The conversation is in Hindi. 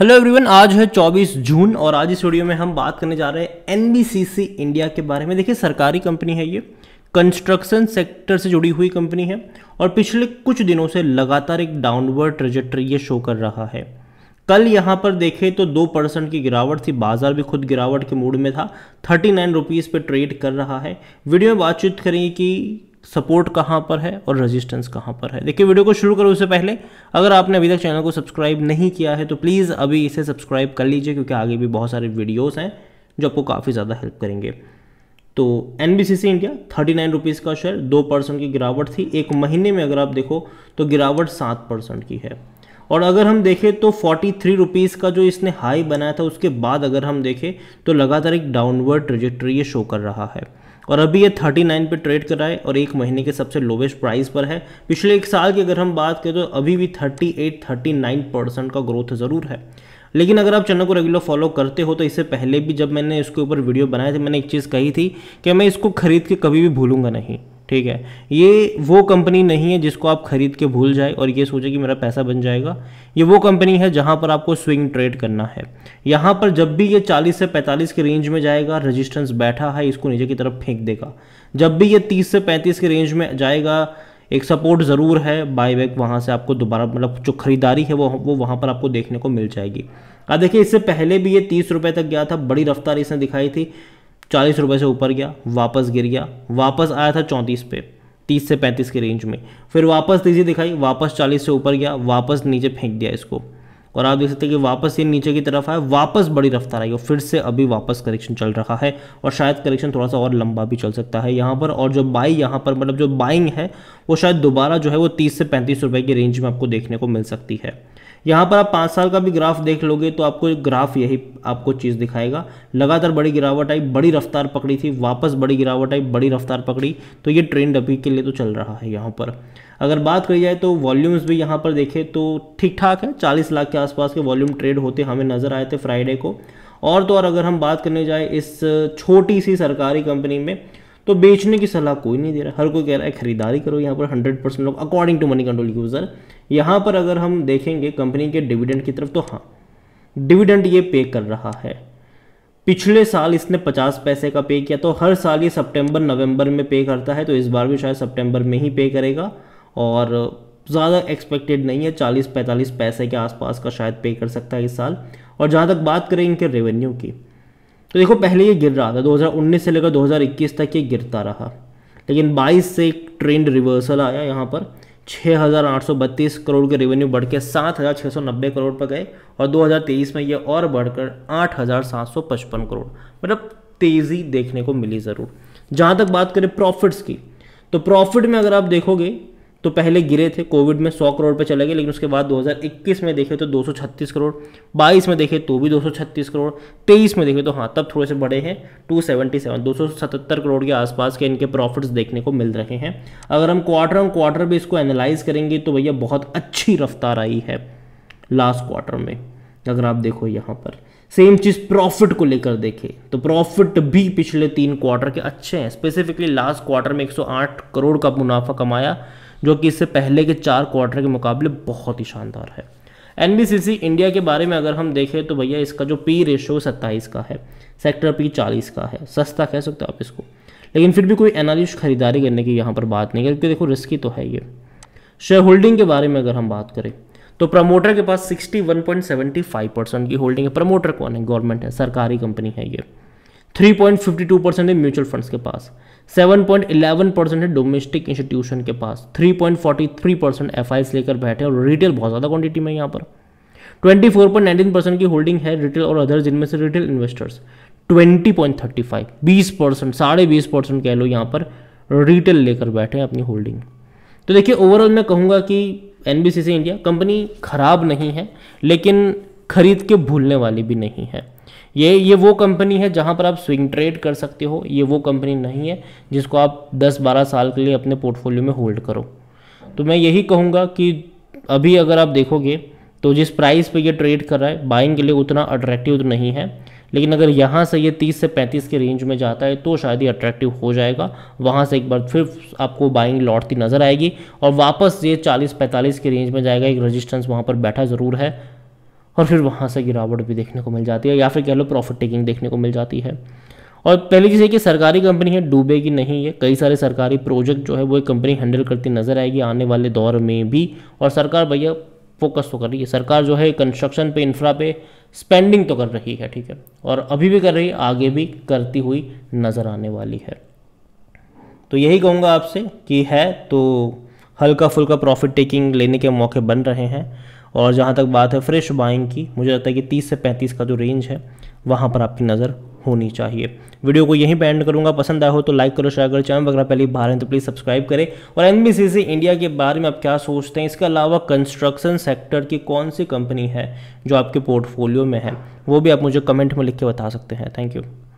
हेलो एवरीवन आज है 24 जून और आज इस वीडियो में हम बात करने जा रहे हैं एन इंडिया के बारे में देखिए सरकारी कंपनी है ये कंस्ट्रक्शन सेक्टर से जुड़ी हुई कंपनी है और पिछले कुछ दिनों से लगातार एक डाउनवर्ड ट्रेजेक्टर ये शो कर रहा है कल यहाँ पर देखें तो दो परसेंट की गिरावट थी बाजार भी खुद गिरावट के मूड में था थर्टी नाइन रुपीज़ पर ट्रेड कर रहा है वीडियो में बातचीत करेंगे कि सपोर्ट कहाँ पर है और रेजिस्टेंस कहाँ पर है देखिए वीडियो को शुरू करो उससे पहले अगर आपने अभी तक चैनल को सब्सक्राइब नहीं किया है तो प्लीज़ अभी इसे सब्सक्राइब कर लीजिए क्योंकि आगे भी बहुत सारे वीडियोज़ हैं जो आपको काफ़ी ज़्यादा हेल्प करेंगे तो एन इंडिया थर्टी नाइन रुपीज़ का शेयर दो परसेंट की गिरावट थी एक महीने में अगर आप देखो तो गिरावट सात परसेंट की है और अगर हम देखें तो फोर्टी थ्री रुपीज़ का जो इसने हाई बनाया था उसके बाद अगर हम देखें तो लगातार एक डाउनवर्ड ट्रेजेक्ट्री ये शो कर रहा है और अभी ये 39 पे ट्रेड कर रहा है और एक महीने के सबसे लोवेस्ट प्राइस पर है पिछले एक साल की अगर हम बात करें तो अभी भी 38 39 परसेंट का ग्रोथ ज़रूर है लेकिन अगर आप चैनल को रेगुलर फॉलो करते हो तो इससे पहले भी जब मैंने इसके ऊपर वीडियो बनाए थे मैंने एक चीज़ कही थी कि मैं इसको खरीद के कभी भी भूलूंगा नहीं ठीक है ये वो कंपनी नहीं है जिसको आप खरीद के भूल जाए और ये सोचे कि मेरा पैसा बन जाएगा ये वो कंपनी है जहाँ पर आपको स्विंग ट्रेड करना है यहाँ पर जब भी ये 40 से 45 के रेंज में जाएगा रजिस्टेंस बैठा है इसको नीचे की तरफ फेंक देगा जब भी ये 30 से 35 के रेंज में जाएगा एक सपोर्ट ज़रूर है बाई बैक वहाँ से आपको दोबारा मतलब जो खरीदारी है वो वो वहाँ पर आपको देखने को मिल जाएगी अब देखिए इससे पहले भी ये तीस रुपये तक गया था बड़ी रफ्तार इसने दिखाई थी चालीस रुपये से ऊपर गया वापस गिर गया वापस आया था चौंतीस पे तीस से पैंतीस के रेंज में फिर वापस तेज़ी दिखाई वापस चालीस से ऊपर गया वापस नीचे फेंक दिया इसको और आप देख सकते हैं कि वापस ये नीचे की तरफ आया वापस बड़ी रफ्तार आई और फिर से अभी वापस करेक्शन चल रहा है और शायद करेक्शन थोड़ा सा और लंबा भी चल सकता है यहाँ पर और जो बाई यहाँ पर मतलब जो बाइंग है वो शायद दोबारा जो है वो तीस से पैंतीस रुपये की रेंज में आपको देखने को मिल सकती है यहाँ पर आप पाँच साल का भी ग्राफ देख लोगे तो आपको ग्राफ यही आपको चीज़ दिखाएगा लगातार बड़ी गिरावट आई बड़ी रफ्तार पकड़ी थी वापस बड़ी गिरावट आई बड़ी रफ्तार पकड़ी तो ये ट्रेंड अभी के लिए तो चल रहा है यहाँ पर अगर बात करी जाए तो वॉल्यूम्स भी यहाँ पर देखें तो ठीक ठाक है चालीस लाख के आसपास के वॉल्यूम ट्रेड होते हमें नज़र आए थे फ्राइडे को और तो और अगर हम बात करने जाए इस छोटी सी सरकारी कंपनी में तो बेचने की सलाह कोई नहीं दे रहा हर कोई कह रहा है खरीदारी करो यहाँ पर हंड्रेड परसेंट लोग according to Moneycontrol user यहाँ पर अगर हम देखेंगे कंपनी के डिविडेंड की तरफ तो हाँ डिविडेंड ये पे कर रहा है पिछले साल इसने 50 पैसे का पे किया तो हर साल ये सितंबर नवंबर में पे करता है तो इस बार भी शायद सितंबर में ही पे करेगा और ज़्यादा एक्सपेक्टेड नहीं है 40-45 पैसे के आसपास का शायद पे कर सकता है इस साल और जहाँ तक बात करें इनके रेवेन्यू की तो देखो पहले ये गिर रहा था 2019 से लेकर 2021 तक ये गिरता रहा लेकिन 22 से एक ट्रेंड रिवर्सल आया यहाँ पर 6,832 करोड़ के रेवेन्यू बढ़ के 7,690 करोड़ पर गए और 2023 में ये और बढ़कर 8,755 करोड़ मतलब तेज़ी देखने को मिली ज़रूर जहाँ तक बात करें प्रॉफिट्स की तो प्रॉफिट में अगर आप देखोगे तो पहले गिरे थे कोविड में 100 करोड़ पे चले गए लेकिन उसके बाद 2021 में देखे तो 236 करोड़ 22 में देखे तो भी 236 करोड़ 23 में देखे तो हाँ तब थोड़े से बड़े हैं 277 277 करोड़ के आसपास के इनके प्रॉफिट्स देखने को मिल रहे हैं अगर हम क्वार्टर ऑन क्वार्टर भी इसको एनालाइज करेंगे तो भैया बहुत अच्छी रफ्तार आई है लास्ट क्वार्टर में अगर आप देखो यहाँ पर सेम चीज़ प्रॉफिट को लेकर देखें तो प्रॉफिट भी पिछले तीन क्वार्टर के अच्छे हैं स्पेसिफिकली लास्ट क्वार्टर में 108 करोड़ का मुनाफा कमाया जो कि इससे पहले के चार क्वार्टर के मुकाबले बहुत ही शानदार है एन इंडिया के बारे में अगर हम देखें तो भैया इसका जो पी रेशो सत्ताईस का है सेक्टर पी चालीस का है सस्ता कह सकते हो आप इसको लेकिन फिर भी कोई एनालिस्ट खरीदारी करने की यहाँ पर बात नहीं क्योंकि देखो रिस्की तो है ये शेयर होल्डिंग के बारे में अगर हम बात करें तो प्रमोटर के पास 61.75 परसेंट की होल्डिंग है प्रमोटर कौन है गवर्नमेंट है सरकारी कंपनी है ये 3.52 परसेंट है म्यूचुअल फंड्स के पास 7.11 परसेंट है डोमेस्टिक इंस्टीट्यूशन के पास 3.43 परसेंट एफ लेकर बैठे और रिटेल बहुत ज़्यादा क्वांटिटी में यहाँ पर 24.19 परसेंट की होल्डिंग है रिटेल और अदर जिनमें से रिटेल इन्वेस्टर्स 20.35 20 परसेंट साढ़े बीस परसेंट कह लो यहाँ पर रिटेल लेकर बैठे हैं अपनी होल्डिंग तो देखिए ओवरऑल मैं कहूँगा कि एन इंडिया कंपनी खराब नहीं है लेकिन खरीद के भूलने वाली भी नहीं है ये ये वो कंपनी है जहाँ पर आप स्विंग ट्रेड कर सकते हो ये वो कंपनी नहीं है जिसको आप 10-12 साल के लिए अपने पोर्टफोलियो में होल्ड करो तो मैं यही कहूँगा कि अभी अगर आप देखोगे तो जिस प्राइस पे ये ट्रेड कर रहा है बाइंग के लिए उतना अट्रैक्टिव नहीं है लेकिन अगर यहाँ से ये 30 से 35 के रेंज में जाता है तो शायद ये अट्रैक्टिव हो जाएगा वहाँ से एक बार फिर आपको बाइंग लौटती नज़र आएगी और वापस ये 40-45 के रेंज में जाएगा एक रेजिस्टेंस वहाँ पर बैठा ज़रूर है और फिर वहाँ से गिरावट भी देखने को मिल जाती है या फिर कह लो प्रॉफिट टेकिंग देखने को मिल जाती है और पहली चीज है कि सरकारी कंपनी है डूबेगी नहीं है कई सारे सरकारी प्रोजेक्ट जो है वो एक कंपनी हैंडल करती नज़र आएगी आने वाले दौर में भी और सरकार भैया फोकस तो कर रही है सरकार जो है कंस्ट्रक्शन पे इंफ्रा पे स्पेंडिंग तो कर रही है ठीक है और अभी भी कर रही है आगे भी करती हुई नज़र आने वाली है तो यही कहूँगा आपसे कि है तो हल्का फुल्का प्रॉफिट टेकिंग लेने के मौके बन रहे हैं और जहाँ तक बात है फ्रेश बाइंग की मुझे लगता है कि 30 से 35 का जो रेंज है वहाँ पर आपकी नज़र होनी चाहिए वीडियो को यहीं पर एंड करूँगा पसंद आया हो तो लाइक करो शेयर करो चैनल वगैरह पहले बाहर हैं तो प्लीज़ सब्सक्राइब करें और एन से इंडिया के बारे में आप क्या सोचते हैं इसके अलावा कंस्ट्रक्शन सेक्टर की कौन सी कंपनी है जो आपके पोर्टफोलियो में है वो भी आप मुझे कमेंट में लिख के बता सकते हैं थैंक यू